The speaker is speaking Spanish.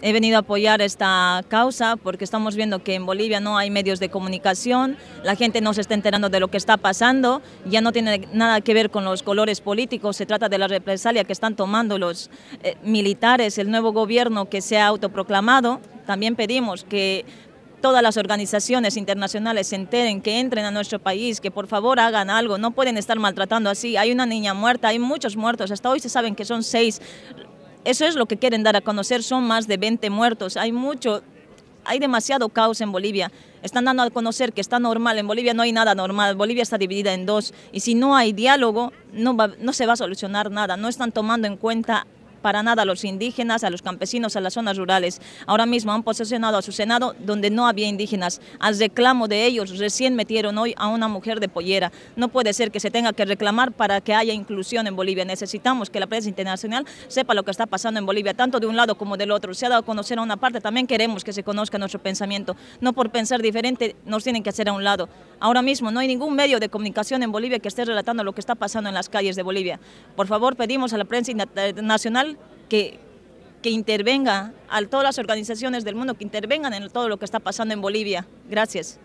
he venido a apoyar esta causa porque estamos viendo que en Bolivia no hay medios de comunicación, la gente no se está enterando de lo que está pasando, ya no tiene nada que ver con los colores políticos, se trata de la represalia que están tomando los eh, militares, el nuevo gobierno que se ha autoproclamado. También pedimos que todas las organizaciones internacionales se enteren, que entren a nuestro país, que por favor hagan algo, no pueden estar maltratando así. Hay una niña muerta, hay muchos muertos, hasta hoy se saben que son seis eso es lo que quieren dar a conocer, son más de 20 muertos, hay mucho, hay demasiado caos en Bolivia. Están dando a conocer que está normal, en Bolivia no hay nada normal, Bolivia está dividida en dos y si no hay diálogo no, no se va a solucionar nada, no están tomando en cuenta para nada a los indígenas, a los campesinos, a las zonas rurales. Ahora mismo han posesionado a su Senado donde no había indígenas. Al reclamo de ellos recién metieron hoy a una mujer de pollera. No puede ser que se tenga que reclamar para que haya inclusión en Bolivia. Necesitamos que la prensa internacional sepa lo que está pasando en Bolivia, tanto de un lado como del otro. Se ha dado a conocer a una parte, también queremos que se conozca nuestro pensamiento. No por pensar diferente nos tienen que hacer a un lado. Ahora mismo no hay ningún medio de comunicación en Bolivia que esté relatando lo que está pasando en las calles de Bolivia. Por favor, pedimos a la prensa internacional que, intervenga a todas las organizaciones del mundo, que intervengan en todo lo que está pasando en Bolivia. Gracias.